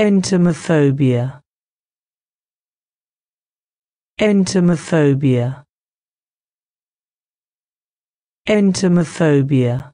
Entomophobia. Entomophobia. Entomophobia.